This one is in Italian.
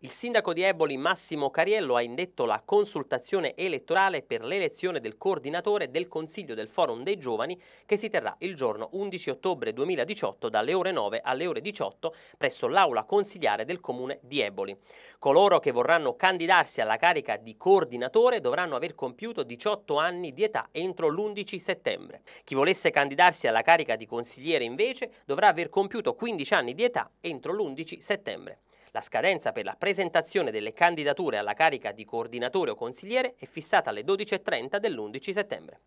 Il sindaco di Eboli Massimo Cariello ha indetto la consultazione elettorale per l'elezione del coordinatore del Consiglio del Forum dei Giovani che si terrà il giorno 11 ottobre 2018 dalle ore 9 alle ore 18 presso l'aula consigliare del comune di Eboli. Coloro che vorranno candidarsi alla carica di coordinatore dovranno aver compiuto 18 anni di età entro l'11 settembre. Chi volesse candidarsi alla carica di consigliere invece dovrà aver compiuto 15 anni di età entro l'11 settembre. La scadenza per la presentazione delle candidature alla carica di coordinatore o consigliere è fissata alle 12.30 dell'11 settembre.